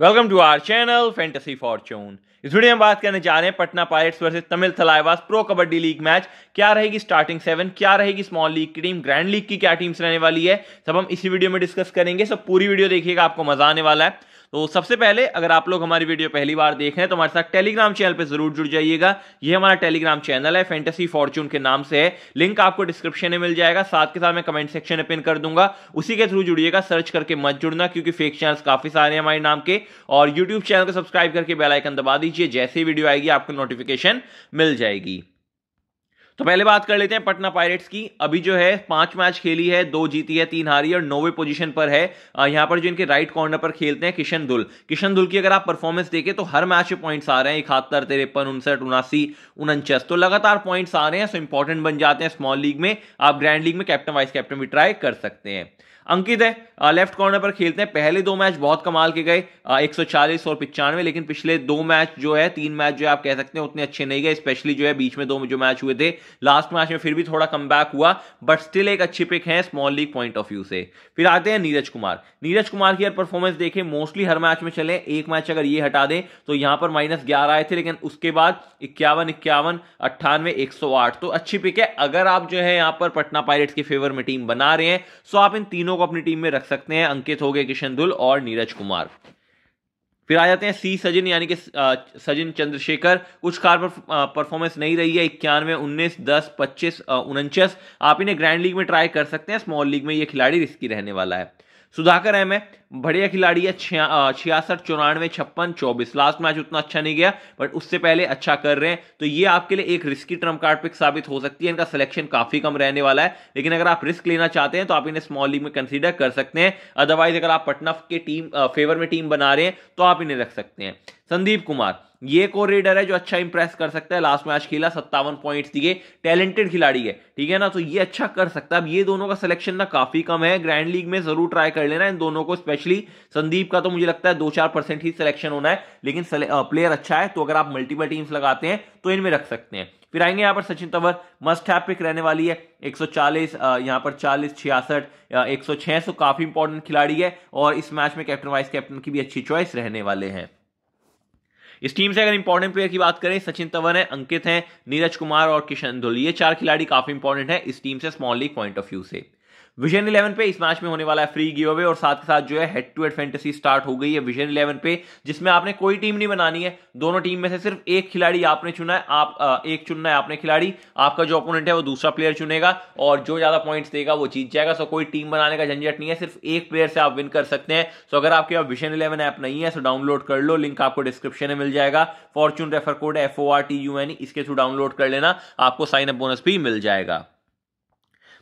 welcome to our channel fantasy fortune इस video में बात करने जा रहे हैं Patna pirates versus Tamil Thalaivas pro kabaddi league match क्या रहेगी स्टार्टिंग सेवन क्या रहेगी स्मॉल लीग की टीम ग्रैंड लीग की क्या टीम्स रहने वाली है सब हम इसी वीडियो में डिस्कस करेंगे सब पूरी वीडियो देखिएगा आपको मजा आने वाला है तो सबसे पहले अगर आप लोग हमारी वीडियो पहली बार देख रहे हैं तो हमारे साथ टेलीग्राम चैनल पर जरूर जुड़ जाइएगा ये हमारा टेलीग्राम चैनल है फैंटेसी फॉर्चून के नाम से है लिंक आपको डिस्क्रिप्शन में मिल जाएगा साथ के साथ मैं कमेंट सेक्शन में पिन कर दूंगा उसी के थ्रू जुड़िएगा सर्च करके मत जुड़ना क्योंकि फेक चैनल काफी सारे हैं हमारे नाम के और यूट्यूब चैनल को सब्सक्राइब करके बेलाइकन दबा दीजिए जैसे वीडियो आएगी आपको नोटिफिकेशन मिल जाएगी तो पहले बात कर लेते हैं पटना पायरेट्स की अभी जो है पांच मैच खेली है दो जीती है तीन हारी और नौवे पोजीशन पर है यहां पर जो इनके राइट कॉर्नर पर खेलते हैं किशन दुल किशन दुल की अगर आप परफॉर्मेंस देखें तो हर मैच में पॉइंट्स आ रहे हैं इकहत्तर तिरपन उनसठ उनासी उनचास तो लगातार पॉइंट्स आ रहे हैं सो इंपॉर्टेंट बन जाते हैं स्मॉल लीग में आप ग्रैंड लीग में कैप्टन वाइस कैप्टन भी ट्राई कर सकते हैं अंकित है लेफ्ट कॉर्नर पर खेलते हैं पहले दो मैच बहुत कमाल के गए 140 और पिचानवे लेकिन पिछले दो मैच जो है तीन मैच जो है आप कह सकते हैं उतने अच्छे नहीं गए स्पेशली जो है बीच में दो जो मैच हुए थे लास्ट मैच में फिर भी थोड़ा कम हुआ बट स्टिल एक अच्छी पिक है small league point of view से फिर आते हैं नीरज कुमार नीरज कुमार की अगर परफॉर्मेंस देखें मोस्टली हर मैच में चले एक मैच अगर ये हटा दें तो यहां पर माइनस ग्यारह आए थे लेकिन उसके बाद इक्यावन इक्यावन अट्ठानवे एक तो अच्छी पिक है अगर आप जो है यहां पर पटना पायलट के फेवर में टीम बना रहे हैं सो तो आप इन तीनों को अपनी टीम में रख सकते हैं अंकित हो गए किशन धुल और नीरज कुमार फिर आ जाते हैं सी सजिन यानी कि सजिन चंद्रशेखर कुछ कार पर परफॉर्मेंस नहीं रही है इक्यानवे उन्नीस दस पच्चीस उनचास आप इन्हें ग्रैंड लीग में ट्राई कर सकते हैं स्मॉल लीग में ये खिलाड़ी रिस्की रहने वाला है सुधाकर अहम है बढ़िया खिलाड़ी है छियासठ चौरानवे छप्पन चौबीस लास्ट मैच उतना अच्छा नहीं गया बट उससे पहले अच्छा कर रहे हैं तो ये आपके लिए एक रिस्की ट्रम्प कार्ड पिक साबित हो सकती है इनका सिलेक्शन काफी कम रहने वाला है लेकिन अगर आप रिस्क लेना चाहते हैं तो आप इन्हें स्मॉल लीग में कंसिडर कर सकते हैं अदरवाइज अगर आप पटना के टीम फेवर में टीम बना रहे हैं तो आप इन्हें रख सकते हैं संदीप कुमार ये को रेडर है जो अच्छा इंप्रेस कर सकता है लास्ट मैच खेला सत्तावन पॉइंट्स दिए टैलेंटेड खिलाड़ी है ठीक है ना तो ये अच्छा कर सकता है अब ये दोनों का सिलेक्शन ना काफी कम है ग्रैंड लीग में जरूर ट्राई कर लेना इन दोनों को स्पेशल स्पेशली संदीप का तो मुझे लगता है दो चार परसेंट ही सिलेक्शन होना है लेकिन प्लेयर अच्छा है तो अगर आप मल्टीपल टीम्स लगाते हैं तो इनमें रख सकते हैं फिर आएंगे यहाँ पर Sachin Tanwar must have pick रहने वाली है 140 यहाँ पर 40 छियासठ 106 सौ काफी इंपॉर्टेंट खिलाड़ी है और इस मैच में कैप्टन वाइस कैप्टन की भी अच्छी चॉइस रहने वाले हैं इस टीम से अगर इंपॉर्टेंट प्लेयर की बात करें सचिन तंवर है अंकित हैं नीरज कुमार और किशन धुल ये चार खिलाड़ी काफी इंपॉर्टेंट है इस टीम से small league point of view से विजन इलेवन पे इस मैच में होने वाला है फ्री गिव अवे और साथ के साथ जो है head to head fantasy start हो गई है विजन इलेवन पे जिसमें आपने कोई टीम नहीं बनानी है दोनों टीम में से सिर्फ एक खिलाड़ी आपने चुना है आप आ, एक चुनना है आपने खिलाड़ी आपका जो अपोनेंट है वो दूसरा प्लेयर चुनेगा और जो ज्यादा पॉइंट्स देगा वो जीत जाएगा सो कोई टीम बनाने का झंझट नहीं है सिर्फ एक प्लेयर से आप विन कर सकते हैं सो अगर आपके पास विजन इलेवन ऐप नहीं है सो डाउनलोड कर लो लिंक आपको डिस्क्रिप्शन में मिल जाएगा fortune refer code F O R T U N इसके थ्रू डाउनलोड कर लेना आपको साइन अप बोनस भी मिल जाएगा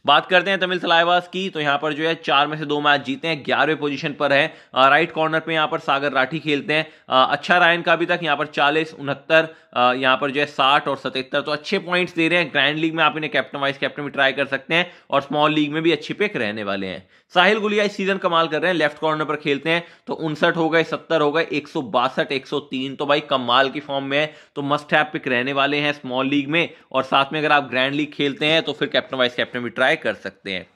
बात करते हैं तमिल सलाइवास की तो यहाँ पर जो है चार में से दो मैच जीते हैं ग्यारहवें पोजीशन पर है राइट कॉर्नर पे यहाँ पर सागर राठी खेलते हैं अच्छा रायन का अभी तक यहाँ पर चालीस उनहत्तर यहाँ पर जो है साठ और सतहत्तर तो अच्छे पॉइंट्स दे रहे हैं ग्रैंड लीग में आप इन्हें कैप्टन वाइस कैप्टन भी ट्राई कर सकते हैं और स्मॉल लीग में भी अच्छे पिक रहने वाले हैं साहिल गुलिया इस सीजन कमाल कर रहे हैं लेफ्ट कॉर्नर पर खेलते हैं तो उनसठ हो गए सत्तर हो गए एक सौ तो भाई कमाल की फॉर्म में है तो मस्ट हैव पिक रहने वाले हैं स्मॉल लीग में और साथ में अगर आप ग्रैंड लीग खेलते हैं तो फिर कैप्टन वाइस कैप्टन भी ट्राई कर सकते हैं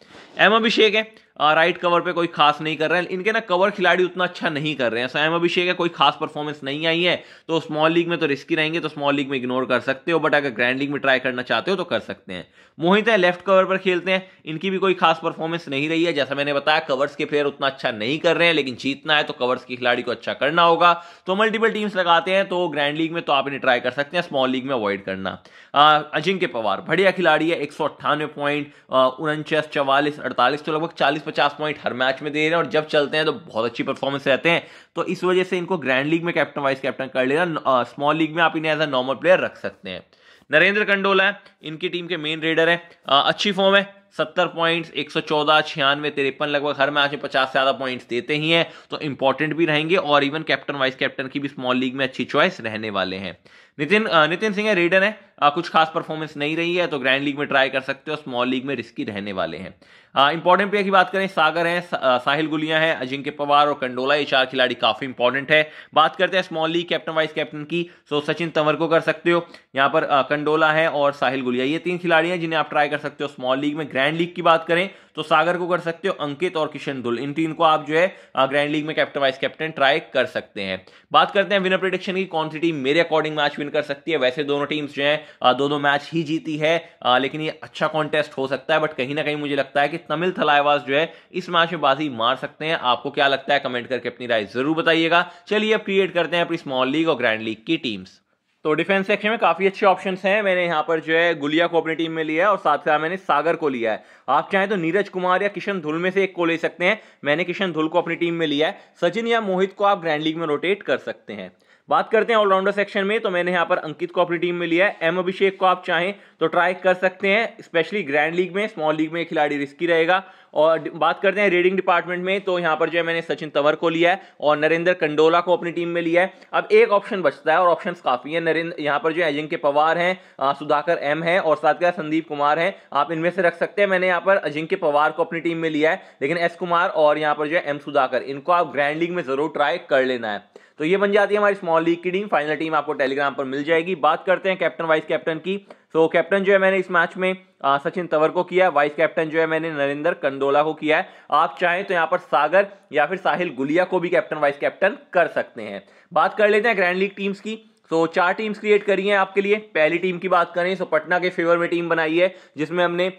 एम अभिषेक है राइट कवर पे कोई खास नहीं कर रहे हैं इनके ना कवर खिलाड़ी उतना अच्छा नहीं कर रहे हैं सैम अभिषेक है कोई खास परफॉर्मेंस नहीं आई है तो स्मॉल लीग में तो रिस्की रहेंगे तो स्मॉल लीग में इग्नोर कर सकते हो बट अगर ग्रैंड लीग में ट्राई करना चाहते हो तो कर सकते हैं मोहित है लेफ्ट कवर पर खेलते हैं इनकी भी कोई खास परफॉर्मेंस नहीं रही है जैसा मैंने बताया कवर्स के प्लेयर उतना अच्छा नहीं कर रहे हैं लेकिन जीतना है तो कवर्स के खिलाड़ी को अच्छा करना होगा तो मल्टीपल टीम्स लगाते हैं तो ग्रैंड लीग में तो आप इन्हें ट्राई कर सकते हैं स्मॉल लीग में अवॉइड करना अजिंक्य पवार बढ़िया खिलाड़ी है एक पॉइंट उनचास चवालीस अड़तालीस तो लगभग चालीस पचास पॉइंट हर मैच में दे रहे हैं और जब चलते हैं तो बहुत अच्छी परफॉर्मेंस रहते हैं तो इस वजह से इनको ग्रैंड लीग में कैप्टन वाइस कैप्टन कर लेना स्मॉल लीग में आप इन्हें एज अ नॉर्मल प्लेयर रख सकते हैं नरेंद्र कंडोला है इनकी टीम के मेन रेडर है आ, अच्छी फॉर्म है सत्तर पॉइंट्स एक सौ चौदह छियानवे तिरपन लगभग हर मैच में पचास से ज़्यादा पॉइंट्स देते ही हैं तो इंपॉर्टेंट भी रहेंगे और इवन कैप्टन वाइस कैप्टन की भी स्मॉल लीग में अच्छी चॉइस रहने वाले हैं नितिन नितिन सिंह है रेडर है कुछ खास परफॉर्मेंस नहीं रही है तो ग्रैंड लीग में ट्राई कर सकते हो स्मॉल लीग में रिस्की रहने वाले हैं इंपॉर्टेंट प्लेयर की बात करें सागर है साहिल गुलिया है अजिंक्य पवार और कंडोला ये चार खिलाड़ी काफी इंपॉर्टेंट है बात करते हैं small league captain vice captain की सो तो सचिन तंवर को कर सकते हो यहाँ पर कंडोला है और साहिल गुलिया ये तीन खिलाड़ी हैं जिन्हें आप ट्राई कर सकते हो स्मॉल लीग में ग्रैंड लीग की बात करें तो सागर को कर सकते हो अंकित और किशन दुल इन तीन को आप जो है ग्रैंड लीग में कैप्टन वाइस कैप्टन ट्राई कर सकते हैं बात करते हैं विनर प्रिडिक्शन की कौन सी टीम मेरे अकॉर्डिंग मैच विन कर सकती है वैसे दोनों टीम्स जो है दो दो मैच ही जीती है लेकिन ये अच्छा कॉन्टेस्ट हो सकता है बट कहीं ना कहीं मुझे लगता है कि तमिल थलाईवास जो है इस मैच में बाजी मार सकते हैं आपको क्या लगता है कमेंट करके अपनी राय जरूर बताइएगा चलिए अब क्रिएट करते हैं अपनी स्मॉल लीग और ग्रैंड लीग की टीम्स तो डिफेंस सेक्शन में काफ़ी अच्छे ऑप्शन हैं मैंने यहाँ पर जो है गुलिया को अपनी टीम में लिया है और साथ साथ मैंने सागर को लिया है आप चाहें तो नीरज कुमार या किशन धुल में से एक को ले सकते हैं मैंने किशन धुल को अपनी टीम में लिया है सचिन या मोहित को आप ग्रैंड लीग में रोटेट कर सकते हैं बात करते हैं ऑलराउंडर सेक्शन में तो मैंने यहाँ पर अंकित को अपनी टीम में लिया है एम अभिषेक को आप चाहें तो ट्राई कर सकते हैं स्पेशली ग्रैंड लीग में स्मॉल लीग में खिलाड़ी रिस्की रहेगा और बात करते हैं रीडिंग डिपार्टमेंट में तो यहाँ पर जो है मैंने सचिन तंवर को लिया है और नरेंद्र कंडोला को अपनी टीम में लिया है अब एक ऑप्शन बचता है और ऑप्शन काफ़ी है नरेंद्र यहाँ पर जो है अजिंक्य पवार हैं सुधाकर एम है और साथ के संदीप कुमार हैं आप इनमें से रख सकते हैं मैंने यहाँ पर अजिंक्य पवार को अपनी टीम में लिया है लेकिन एस कुमार और यहाँ पर जो है एम सुधाकर इनको आप ग्रैंड लीग में ज़रूर ट्राई कर लेना है तो ये बन जाती है हमारी स्मॉल ओनली की टीम फाइनल टीम आपको टेलीग्राम पर मिल जाएगी बात करते हैं कैप्टन वाइस कैप्टन की सो so, कैप्टन जो है मैंने इस मैच में आ, सचिन तवर को किया है वाइस कैप्टन जो है मैंने नरेंद्र कंडोला को किया है आप चाहें तो यहाँ पर सागर या फिर साहिल गुलिया को भी कैप्टन वाइस कैप्टन कर सकते हैं बात कर लेते हैं ग्रैंड लीग टीम्स की सो so, चार टीम्स क्रिएट करी हैं आपके लिए पहली टीम की बात करें सो so, पटना के फेवर में टीम बनाई है जिसमें हमने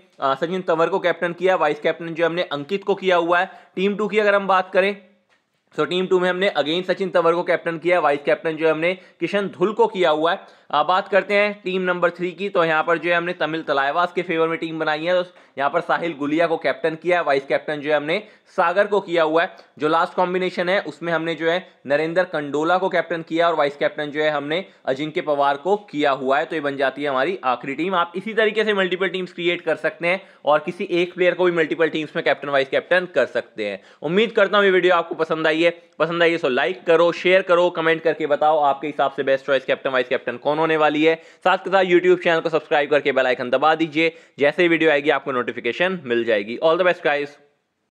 सचिन तंवर को कैप्टन किया वाइस कैप्टन जो हमने अंकित को किया हुआ है टीम टू की अगर हम बात करें सो टीम टू में हमने अगेन सचिन तंवर को कैप्टन किया वाइस कैप्टन जो है हमने किशन धुल को किया हुआ है अब बात करते हैं टीम नंबर थ्री की तो यहाँ पर जो है हमने तमिल तलायवास के फेवर में टीम बनाई है तो यहाँ पर साहिल गुलिया को कैप्टन किया है वाइस कैप्टन जो है हमने सागर को किया हुआ है जो लास्ट कॉम्बिनेशन है उसमें हमने जो है नरेंद्र कंडोला को कैप्टन किया और वाइस कैप्टन जो है हमने अजिंक्य पवार को किया हुआ है तो ये बन जाती है हमारी आखिरी टीम आप इसी तरीके से मल्टीपल टीम्स क्रिएट कर सकते हैं और किसी एक प्लेयर को भी मल्टीपल टीम्स में कैप्टन वाइस कैप्टन कर सकते हैं उम्मीद करता हूँ ये वीडियो आपको पसंद आई चाहिए पसंद आई सो तो लाइक करो शेयर करो कमेंट करके बताओ आपके हिसाब से best choice captain vice captain कौन होने वाली है साथ के साथ यूट्यूब चैनल को सब्सक्राइब करके बेलाइकन दबा दीजिए जैसे ही वीडियो आएगी आपको नोटिफिकेशन मिल जाएगी ऑल द बेस्ट गाइज़